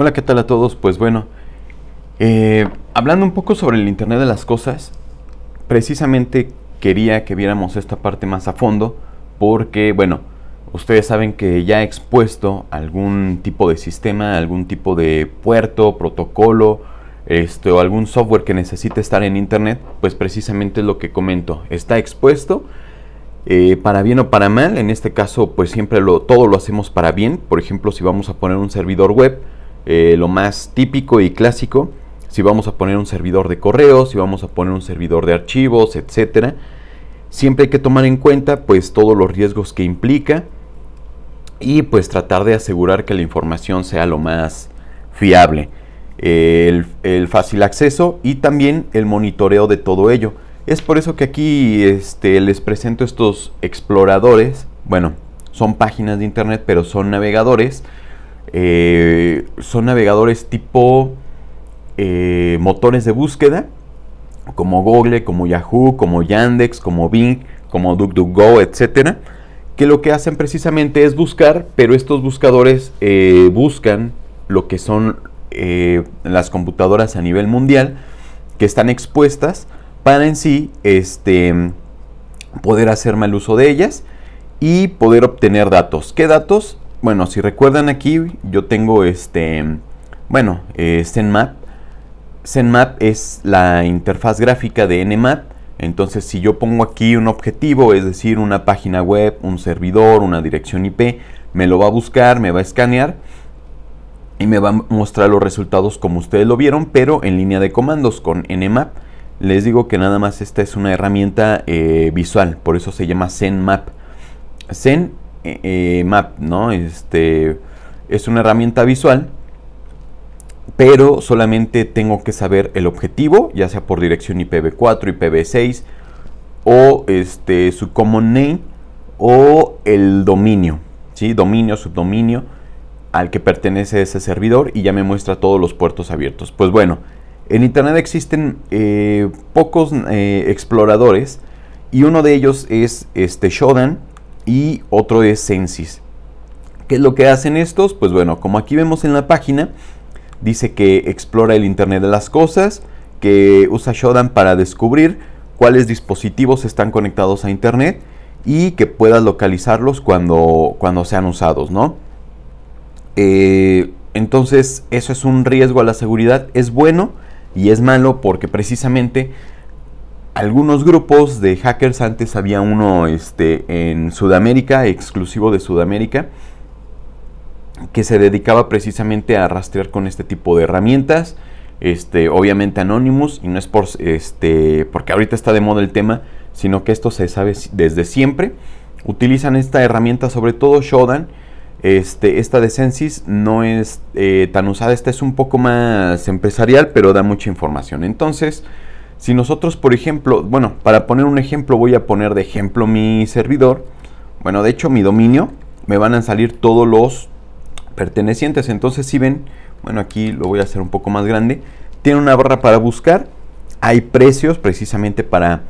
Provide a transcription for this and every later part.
Hola, ¿qué tal a todos? Pues bueno, eh, hablando un poco sobre el Internet de las Cosas, precisamente quería que viéramos esta parte más a fondo porque, bueno, ustedes saben que ya expuesto algún tipo de sistema, algún tipo de puerto, protocolo, este, o algún software que necesite estar en Internet, pues precisamente es lo que comento. Está expuesto. Eh, para bien o para mal, en este caso pues siempre todo lo hacemos para bien, por ejemplo si vamos a poner un servidor web, eh, lo más típico y clásico, si vamos a poner un servidor de correos, si vamos a poner un servidor de archivos, etcétera. Siempre hay que tomar en cuenta pues todos los riesgos que implica y pues tratar de asegurar que la información sea lo más fiable. El, el, fácil acceso y también el monitoreo de todo ello. Es por eso que aquí este, les presento estos exploradores. Bueno, son páginas de internet, pero son navegadores eh, son navegadores tipo eh, motores de búsqueda, como Google, como Yahoo, como Yandex, como Bing, como DuckDuckGo, etcétera, que lo que hacen precisamente es buscar, pero estos buscadores eh, buscan lo que son las computadoras a nivel mundial que están expuestas para en sí este, poder hacer mal uso de ellas y poder obtener datos. ¿Qué datos? bueno, si recuerdan aquí, yo tengo este, bueno, eh, ZenMap. ZenMap es la interfaz gráfica de Nmap. Entonces, si yo pongo aquí un objetivo, es decir, una página web, un servidor, una dirección IP, me lo va a buscar, me va a escanear y me va a mostrar los resultados como ustedes lo vieron, pero en línea de comandos con nmap. Les digo que nada más esta es una herramienta eh, visual, por eso se llama ZenMap. Zen eh, eh, map, ¿no? Este, es una herramienta visual, pero solamente tengo que saber el objetivo, ya sea por dirección IPv4, IPv6 o este, su common name o el dominio, ¿sí? Dominio, subdominio al que pertenece ese servidor y ya me muestra todos los puertos abiertos. Pues bueno, en Internet existen eh, pocos exploradores y uno de ellos es este Shodan y otro es Censis. ¿Qué es lo que hacen estos? Pues bueno, como aquí vemos en la página, dice que explora el Internet de las Cosas, que usa Shodan para descubrir cuáles dispositivos están conectados a Internet y que puedas localizarlos cuando, cuando sean usados, ¿no? Eh, entonces, eso es un riesgo a la seguridad, es bueno y es malo porque precisamente algunos grupos de hackers, antes había uno este, en Sudamérica, exclusivo de Sudamérica, que se dedicaba precisamente a rastrear con este tipo de herramientas. Este, obviamente Anonymous, y no es por este, porque ahorita está de moda el tema, sino que esto se sabe desde siempre. Utilizan esta herramienta, sobre todo Shodan. Este, esta de Sensis no es eh, tan usada, esta es un poco más empresarial, pero da mucha información. Entonces, si nosotros, por ejemplo, bueno, para poner un ejemplo, voy a poner de ejemplo mi servidor. Bueno, de hecho, mi dominio, me van a salir todos los pertenecientes. Entonces, si ven, bueno, aquí lo voy a hacer un poco más grande. Tiene una barra para buscar. Hay precios precisamente para...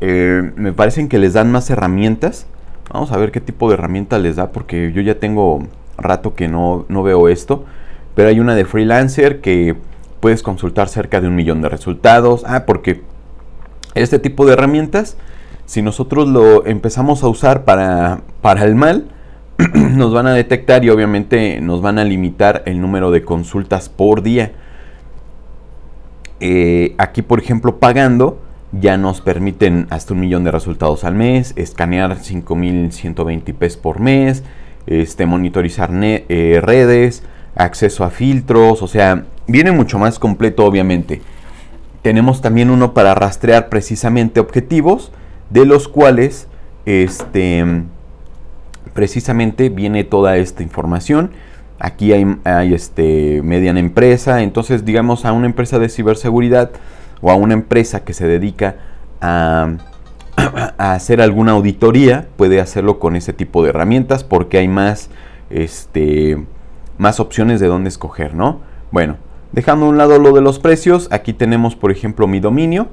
Eh, me parecen que les dan más herramientas. Vamos a ver qué tipo de herramienta les da porque yo ya tengo rato que no, no veo esto. Pero hay una de freelancer que puedes consultar cerca de un millón de resultados. Ah, porque este tipo de herramientas, si nosotros lo empezamos a usar para, para el mal, nos van a detectar y obviamente nos van a limitar el número de consultas por día. Eh, aquí, por ejemplo, pagando ya nos permiten hasta un millón de resultados al mes, escanear 5.120 IPs por mes, este, monitorizar eh, redes, acceso a filtros, o sea, Viene mucho más completo, obviamente. Tenemos también uno para rastrear precisamente objetivos, de los cuales este, precisamente viene toda esta información. Aquí hay, este, mediana empresa, entonces digamos a una empresa de ciberseguridad o a una empresa que se dedica a, a hacer alguna auditoría, puede hacerlo con ese tipo de herramientas porque hay más, este, más opciones de dónde escoger, ¿no? Bueno, Dejando a un lado lo de los precios, aquí tenemos por ejemplo mi dominio.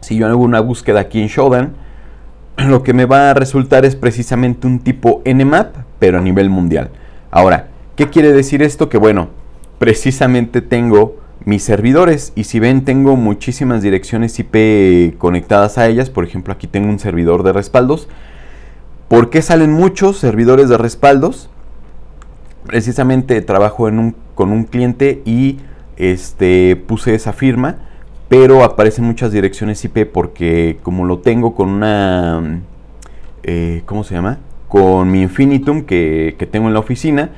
Si yo hago una búsqueda aquí en Shodan, lo que me va a resultar es precisamente un tipo Nmap, pero a nivel mundial. Ahora, ¿qué quiere decir esto? Que bueno, precisamente tengo mis servidores y si ven tengo muchísimas direcciones IP conectadas a ellas, por ejemplo aquí tengo un servidor de respaldos. ¿Por qué salen muchos servidores de respaldos? precisamente trabajo en un, con un cliente y este, puse esa firma, pero aparecen muchas direcciones IP porque como lo tengo con una... Eh, ¿Cómo se llama? Con mi Infinitum que, tengo en la oficina,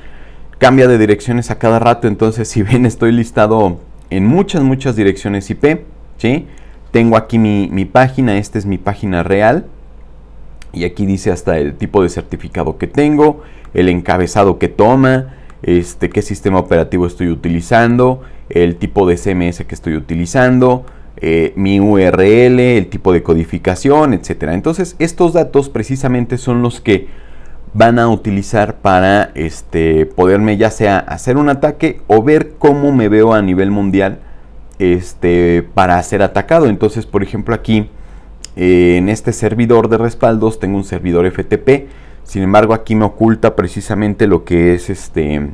cambia de direcciones a cada rato, entonces si bien estoy listado en muchas, muchas direcciones IP, ¿sí? Tengo aquí mi página, esta es mi página real, y aquí dice hasta el tipo de certificado que tengo, el encabezado que toma, este, qué sistema operativo estoy utilizando, el tipo de CMS que estoy utilizando, eh, mi URL, el tipo de codificación, etc. Entonces, estos datos precisamente son los que van a utilizar para este, poderme ya sea hacer un ataque o ver cómo me veo a nivel mundial este, para ser atacado. Entonces, por ejemplo, aquí eh, en este servidor de respaldos tengo un servidor FTP. Sin embargo, aquí me oculta precisamente lo que es este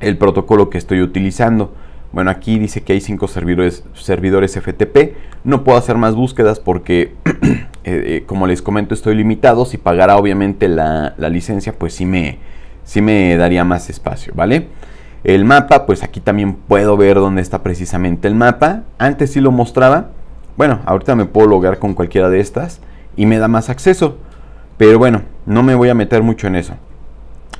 el protocolo que estoy utilizando. Bueno, aquí dice que hay cinco servidores, servidores FTP. No puedo hacer más búsquedas porque, eh, eh, como les comento, estoy limitado. Si pagara obviamente la, licencia, pues sí me, sí me daría más espacio, ¿vale? El mapa, pues aquí también puedo ver dónde está precisamente el mapa. Antes sí lo mostraba, bueno, ahorita me puedo lograr con cualquiera de estas y me da más acceso. Pero bueno, no me voy a meter mucho en eso.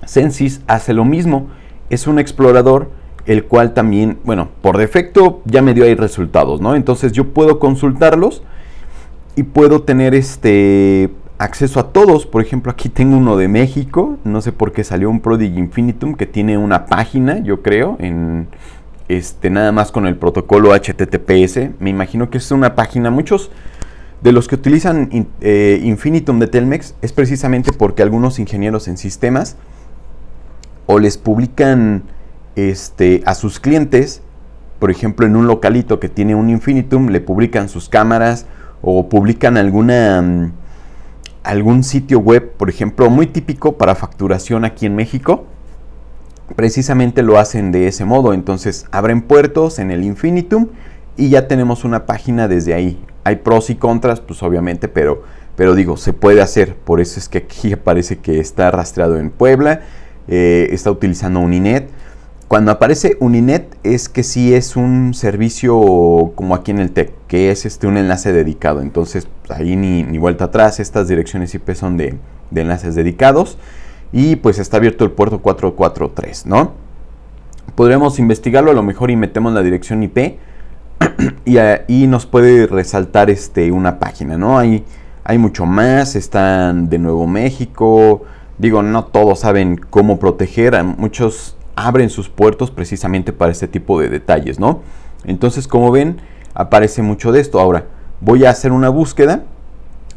Sensis hace lo mismo, es un explorador el cual también, bueno, por defecto ya me dio ahí resultados, ¿no? Entonces yo puedo consultarlos y puedo tener este acceso a todos. Por ejemplo, aquí tengo uno de México, no sé por qué salió un Prodigy Infinitum que tiene una página, yo creo, en este, nada más con el protocolo HTTPS. Me imagino que es una página, muchos de los que utilizan eh, Infinitum de Telmex es precisamente porque algunos ingenieros en sistemas o les publican este, a sus clientes, por ejemplo, en un localito que tiene un Infinitum, le publican sus cámaras o publican alguna mm, algún sitio web, por ejemplo, muy típico para facturación aquí en México precisamente lo hacen de ese modo. Entonces abren puertos en el infinitum y ya tenemos una página desde ahí. Hay pros y contras, pues obviamente, pero, pero digo, se puede hacer. Por eso es que aquí aparece que está rastreado en Puebla, eh, está utilizando uninet Cuando aparece uninet es que sí es un servicio como aquí en el TEC, que es este, un enlace dedicado. Entonces ahí ni, vuelta atrás, estas direcciones IP son de, de enlaces dedicados y pues está abierto el puerto 443, ¿no? Podríamos investigarlo a lo mejor y metemos la dirección IP y, ahí nos puede resaltar este, una página, ¿no? Hay, hay mucho más, están de Nuevo México, digo, no todos saben cómo proteger, muchos abren sus puertos precisamente para este tipo de detalles, ¿no? Entonces, como ven, aparece mucho de esto. Ahora, voy a hacer una búsqueda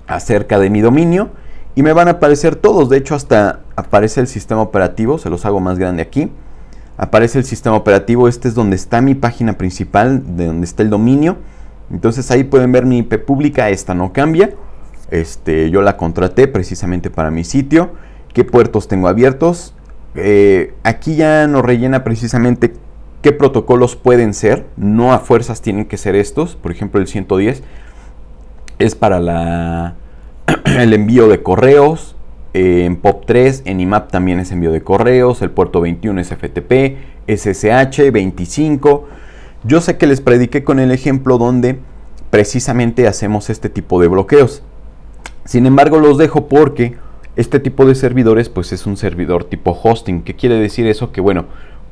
acerca de mi dominio y me van a aparecer todos. De hecho, hasta aparece el sistema operativo, se los hago más grande aquí. Aparece el sistema operativo, este es donde está mi página principal, de donde está el dominio. Entonces ahí pueden ver mi IP pública, esta no cambia. Este, yo la contraté precisamente para mi sitio. ¿Qué puertos tengo abiertos? Eh, aquí ya nos rellena precisamente qué protocolos pueden ser. No a fuerzas tienen que ser estos. Por ejemplo, el 110 es para la, el envío de correos, en POP3, en IMAP también es envío de correos, el puerto 21 es FTP, SSH 25. Yo sé que les prediqué con el ejemplo donde precisamente hacemos este tipo de bloqueos. Sin embargo, los dejo porque este tipo de servidores pues es un servidor tipo hosting. ¿Qué quiere decir eso? Que bueno,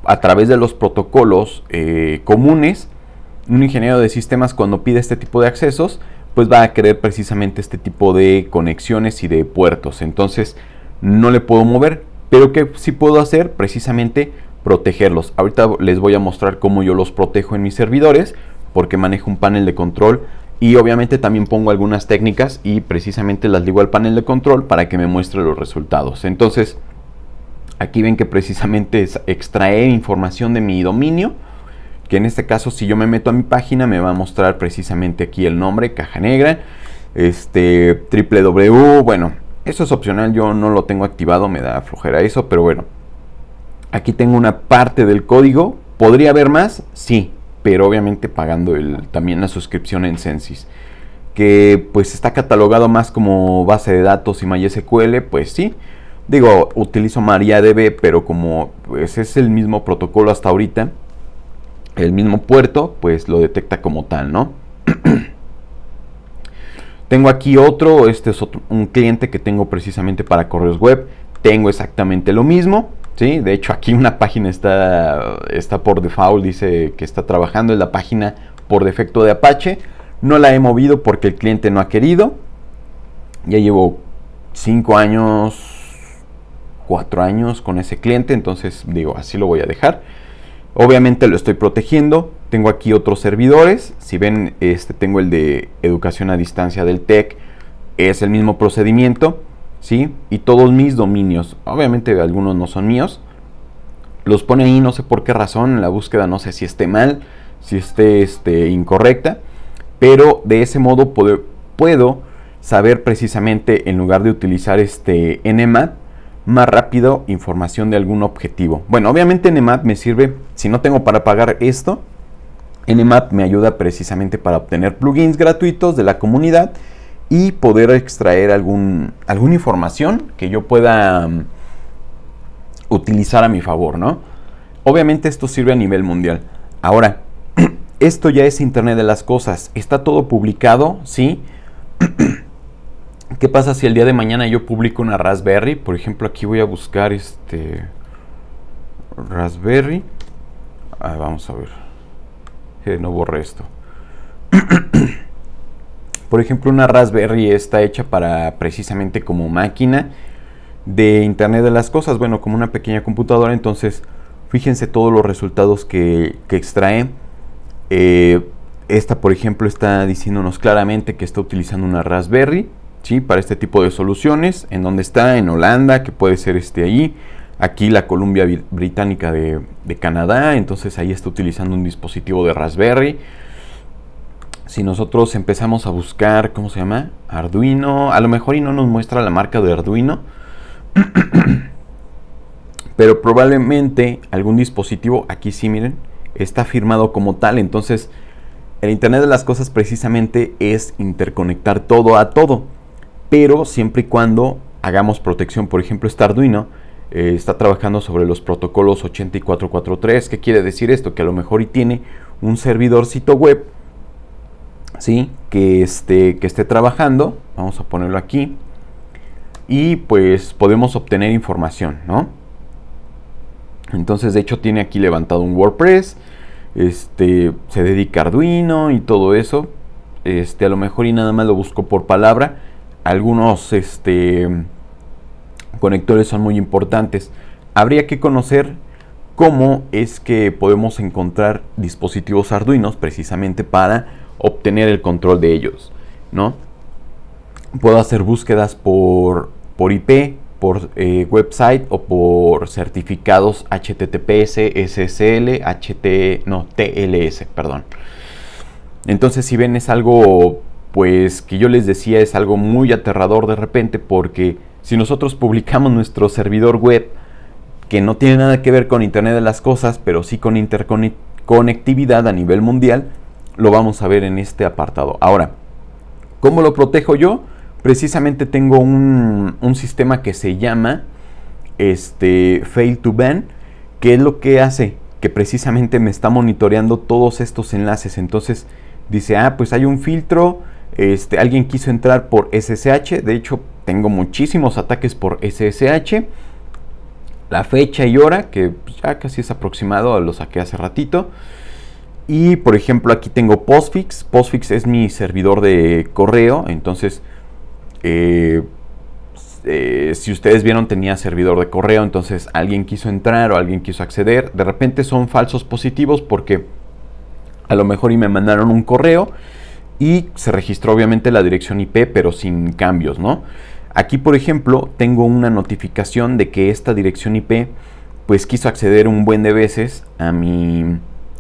a través de los protocolos eh, comunes, un ingeniero de sistemas cuando pide este tipo de accesos, pues va a querer precisamente este tipo de conexiones y de puertos. Entonces no le puedo mover, pero que sí puedo hacer precisamente protegerlos. Ahorita les voy a mostrar cómo yo los protejo en mis servidores, porque manejo un panel de control y obviamente también pongo algunas técnicas y precisamente las digo al panel de control para que me muestre los resultados. Entonces, aquí ven que precisamente extrae extraer información de mi dominio que en este caso si yo me meto a mi página me va a mostrar precisamente aquí el nombre, caja negra, este, www, bueno, eso es opcional, yo no lo tengo activado, me da flojera eso, pero bueno, aquí tengo una parte del código, ¿podría haber más? Sí, pero obviamente pagando el, también la suscripción en Census que pues está catalogado más como base de datos y MySQL, pues sí. Digo, utilizo MariaDB, pero como pues, es el mismo protocolo hasta ahorita, el mismo puerto, pues lo detecta como tal, ¿no? tengo aquí otro, este es un cliente que tengo precisamente para correos web, tengo exactamente lo mismo, ¿sí? De hecho aquí una página está, está por default, dice que está trabajando, en la página por defecto de Apache, no la he movido porque el cliente no ha querido, ya llevo 5 años, 4 años con ese cliente, entonces digo, así lo voy a dejar. Obviamente lo estoy protegiendo. Tengo aquí otros servidores. Si ven, este tengo el de educación a distancia del TEC. Es el mismo procedimiento. ¿sí? Y todos mis dominios. Obviamente algunos no son míos. Los pone ahí, no sé por qué razón. en La búsqueda no sé si esté mal, si esté este, incorrecta. Pero de ese modo puedo, saber precisamente en lugar de utilizar este NMAP más rápido información de algún objetivo. Bueno, obviamente NMAP me sirve, si no tengo para pagar esto, NMAP me ayuda precisamente para obtener plugins gratuitos de la comunidad y poder extraer algún, alguna información que yo pueda mm, utilizar a mi favor, ¿no? Obviamente esto sirve a nivel mundial. Ahora, esto ya es Internet de las Cosas, está todo publicado, ¿sí? ¿Qué pasa si el día de mañana yo publico una Raspberry? Por ejemplo, aquí voy a buscar este Raspberry. Ah, vamos a ver. Eh, no borré esto. Por ejemplo, una Raspberry está hecha para precisamente como máquina de Internet de las Cosas, bueno, como una pequeña computadora. Entonces, fíjense todos los resultados que, que extrae. Eh, esta, por ejemplo, está diciéndonos claramente que está utilizando una Raspberry. ¿sí? para este tipo de soluciones. En donde está, en Holanda, que puede ser este ahí. Aquí la Columbia Británica de, de Canadá, entonces ahí está utilizando un dispositivo de Raspberry si nosotros empezamos a buscar, ¿cómo se llama? Arduino, a lo mejor y no nos muestra la marca de Arduino, pero probablemente algún dispositivo, aquí sí miren, está firmado como tal, entonces el Internet de las Cosas precisamente es interconectar todo a todo pero siempre y cuando hagamos protección. Por ejemplo, este Arduino eh, está trabajando sobre los protocolos 8443. ¿Qué quiere decir esto? Que a lo mejor y tiene un servidorcito web ¿sí? que, esté, que esté trabajando. Vamos a ponerlo aquí. Y pues podemos obtener información, ¿no? Entonces, de hecho, tiene aquí levantado un WordPress. Este se dedica a Arduino y todo eso. Este, a lo mejor y nada más lo busco por palabra algunos este, conectores son muy importantes. Habría que conocer cómo es que podemos encontrar dispositivos Arduinos precisamente para obtener el control de ellos, ¿no? Puedo hacer búsquedas por, por IP, por eh, website o por certificados HTTPS, SSL, HT, no, TLS, perdón. Entonces, si ven, es algo pues que yo les decía es algo muy aterrador de repente porque si nosotros publicamos nuestro servidor web que no tiene nada que ver con Internet de las Cosas, pero sí con interconectividad a nivel mundial, lo vamos a ver en este apartado. Ahora, ¿cómo lo protejo yo? Precisamente tengo un, un sistema que se llama este, Fail to Ban, que es lo que hace que precisamente me está monitoreando todos estos enlaces. Entonces dice, ah, pues hay un filtro este, alguien quiso entrar por SSH, de hecho tengo muchísimos ataques por SSH. La fecha y hora, que pues, ya casi es aproximado, lo saqué hace ratito. Y por ejemplo aquí tengo Postfix. Postfix es mi servidor de correo. Entonces, eh, eh, si ustedes vieron tenía servidor de correo. Entonces alguien quiso entrar o alguien quiso acceder. De repente son falsos positivos porque a lo mejor y me mandaron un correo y se registró obviamente la dirección IP, pero sin cambios, ¿no? Aquí, por ejemplo, tengo una notificación de que esta dirección IP, pues quiso acceder un buen de veces a mi,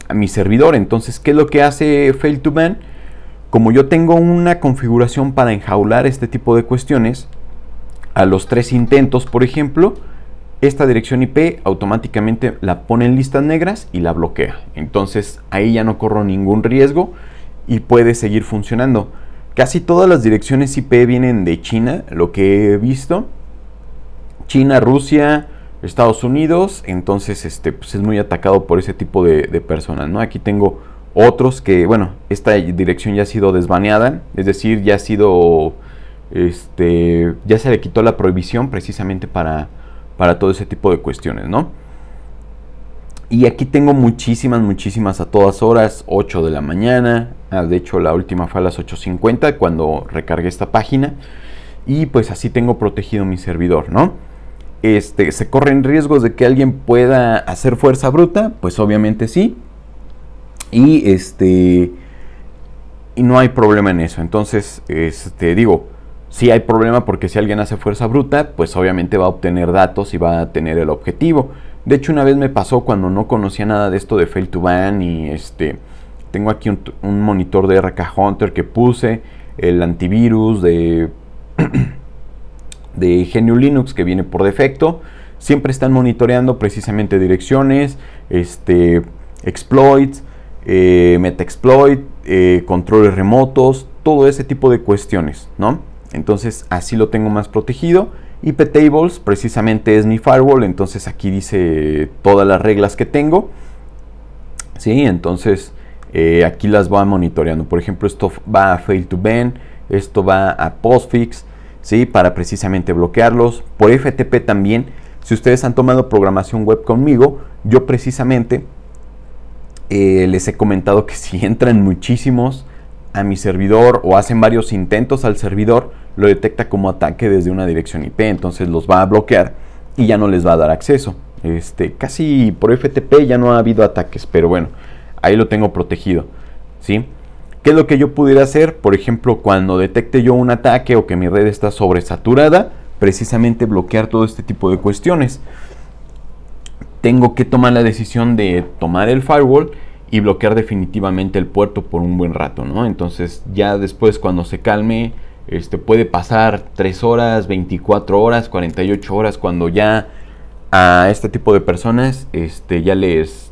a mi servidor. Entonces, ¿qué es lo que hace Fail 2 Ban? Como yo tengo una configuración para enjaular este tipo de cuestiones, a los tres intentos, por ejemplo, esta dirección IP automáticamente la pone en listas negras y la bloquea. Entonces ahí ya no corro ningún riesgo y puede seguir funcionando. Casi todas las direcciones IP vienen de China, lo que he visto. China, Rusia, Estados Unidos, entonces este, pues es muy atacado por ese tipo de, personas. ¿no? Aquí tengo otros que, bueno, esta dirección ya ha sido desbaneada, es decir, ya ha sido, este, ya se le quitó la prohibición precisamente para, para todo ese tipo de cuestiones, ¿no? Y aquí tengo muchísimas, muchísimas a todas horas, 8 de la mañana. Ah, de hecho, la última fue a las 8.50 cuando recargué esta página. Y pues así tengo protegido mi servidor, ¿no? Este, ¿Se corren riesgos de que alguien pueda hacer fuerza bruta? Pues obviamente sí. Y este. Y no hay problema en eso. Entonces, este, digo, sí hay problema porque si alguien hace fuerza bruta, pues obviamente va a obtener datos y va a tener el objetivo. De hecho, una vez me pasó cuando no conocía nada de esto de Fail to Ban y este... Tengo aquí un, monitor de RK Hunter que puse, el antivirus de, de Genio Linux que viene por defecto. Siempre están monitoreando precisamente direcciones, este, exploits, eh, meta exploit eh, controles remotos, todo ese tipo de cuestiones, ¿no? Entonces así lo tengo más protegido IP tables precisamente es mi firewall, entonces aquí dice todas las reglas que tengo. Sí, entonces eh, aquí las va monitoreando. Por ejemplo, esto va a fail to ban, esto va a postfix, sí, para precisamente bloquearlos. Por FTP también, si ustedes han tomado programación web conmigo, yo precisamente eh, les he comentado que si entran muchísimos, a mi servidor o hacen varios intentos al servidor, lo detecta como ataque desde una dirección IP, entonces los va a bloquear y ya no les va a dar acceso. Este, casi por FTP ya no ha habido ataques, pero bueno, ahí lo tengo protegido, ¿sí? ¿Qué es lo que yo pudiera hacer? Por ejemplo, cuando detecte yo un ataque o que mi red está sobresaturada, precisamente bloquear todo este tipo de cuestiones. Tengo que tomar la decisión de tomar el firewall y bloquear definitivamente el puerto por un buen rato, ¿no? Entonces ya después cuando se calme, este, puede pasar 3 horas, 24 horas, 48 horas, cuando ya a este tipo de personas este, ya les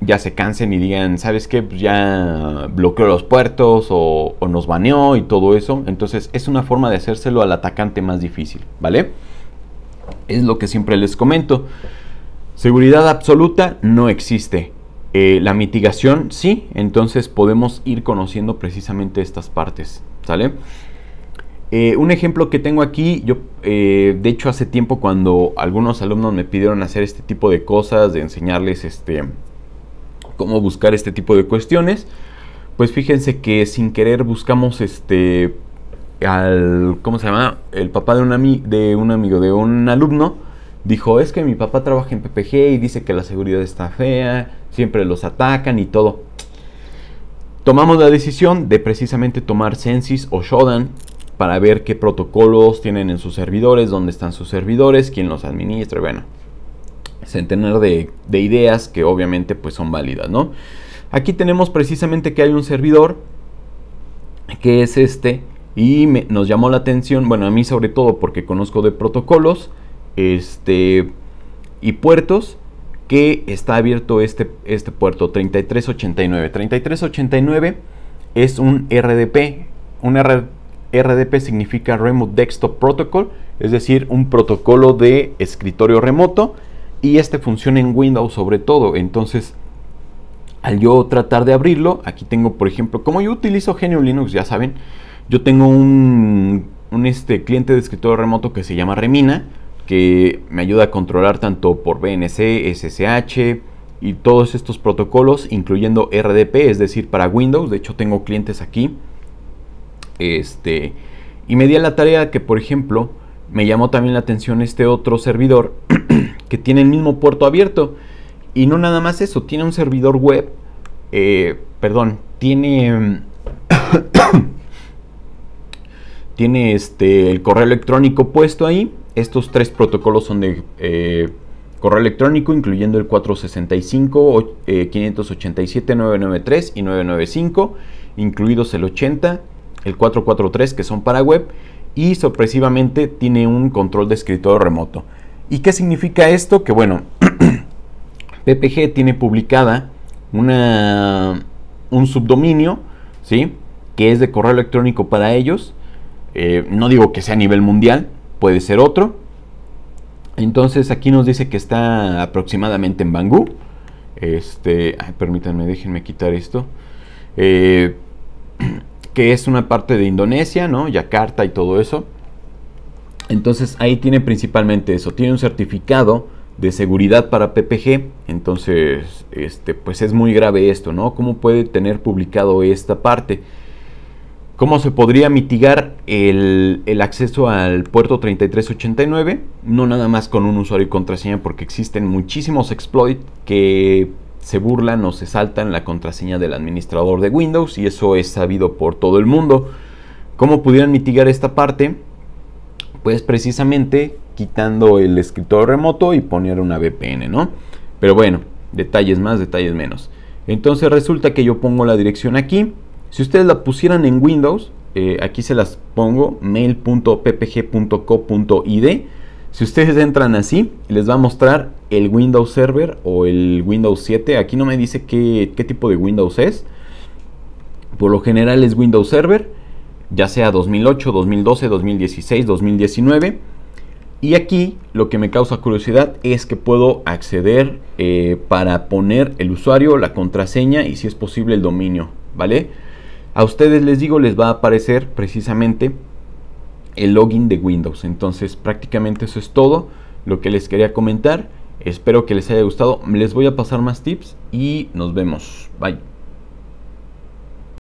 ya se cansen y digan, ¿sabes qué? Pues ya bloqueó los puertos o, o nos baneó y todo eso. Entonces es una forma de hacérselo al atacante más difícil, ¿vale? Es lo que siempre les comento. Seguridad absoluta no existe. Eh, la mitigación, sí, entonces podemos ir conociendo precisamente estas partes, ¿sale? Eh, un ejemplo que tengo aquí, yo eh, de hecho hace tiempo cuando algunos alumnos me pidieron hacer este tipo de cosas, de enseñarles este, cómo buscar este tipo de cuestiones, pues fíjense que sin querer buscamos este, al, ¿cómo se llama? El papá de un, de un amigo, de un alumno, dijo, es que mi papá trabaja en PPG y dice que la seguridad está fea, siempre los atacan y todo. Tomamos la decisión de precisamente tomar census o Shodan para ver qué protocolos tienen en sus servidores, dónde están sus servidores, quién los administra, bueno, centenar de, ideas que obviamente pues son válidas, ¿no? Aquí tenemos precisamente que hay un servidor que es este y nos llamó la atención, bueno, a mí sobre todo porque conozco de protocolos este, y puertos que está abierto este, este puerto 3389. 3389 es un RDP. Un RDP significa Remote Desktop Protocol, es decir, un protocolo de escritorio remoto. Y este funciona en Windows sobre todo. Entonces, al yo tratar de abrirlo, aquí tengo, por ejemplo, como yo utilizo Genio Linux, ya saben, yo tengo un, un este, cliente de escritorio remoto que se llama Remina que me ayuda a controlar tanto por BNC, SSH y todos estos protocolos, incluyendo RDP, es decir, para Windows. De hecho, tengo clientes aquí. Este, y me di la tarea que, por ejemplo, me llamó también la atención este otro servidor que tiene el mismo puerto abierto. Y no nada más eso, tiene un servidor web, eh, perdón, tiene tiene este, el correo electrónico puesto ahí. Estos tres protocolos son de eh, correo electrónico, incluyendo el 465, 587, 993 y 995, eh, incluidos el 80, el 443, que son para web, y sorpresivamente tiene un control de escritorio remoto. ¿Y qué significa esto? Que bueno, PPG tiene publicada una, un subdominio, ¿sí? Que es de correo electrónico para ellos eh, no digo que sea a nivel mundial, puede ser otro. Entonces aquí nos dice que está aproximadamente en Bangú. Este, permítanme, déjenme quitar esto. Eh, que es una parte de Indonesia, ¿no? Yakarta y todo eso. Entonces ahí tiene principalmente eso. Tiene un certificado de seguridad para PPG. Entonces, este, pues es muy grave esto, ¿no? ¿Cómo puede tener publicado esta parte? ¿Cómo se podría mitigar el, acceso al puerto 3389? No nada más con un usuario y contraseña, porque existen muchísimos exploits que se burlan o se saltan la contraseña del administrador de Windows y eso es sabido por todo el mundo. ¿Cómo pudieran mitigar esta parte? Pues precisamente quitando el escritorio remoto y poner una VPN, ¿no? Pero bueno, detalles más, detalles menos. Entonces resulta que yo pongo la dirección aquí, si ustedes la pusieran en Windows, eh, aquí se las pongo, mail.ppg.co.id. Si ustedes entran así, les va a mostrar el Windows Server o el Windows 7. Aquí no me dice qué, tipo de Windows es. Por lo general es Windows Server, ya sea 2008, 2012, 2016, 2019. Y aquí lo que me causa curiosidad es que puedo acceder eh, para poner el usuario, la contraseña y si es posible el dominio, ¿vale? a ustedes les digo, les va a aparecer precisamente el login de Windows. Entonces prácticamente eso es todo lo que les quería comentar. Espero que les haya gustado. Les voy a pasar más tips y nos vemos. Bye.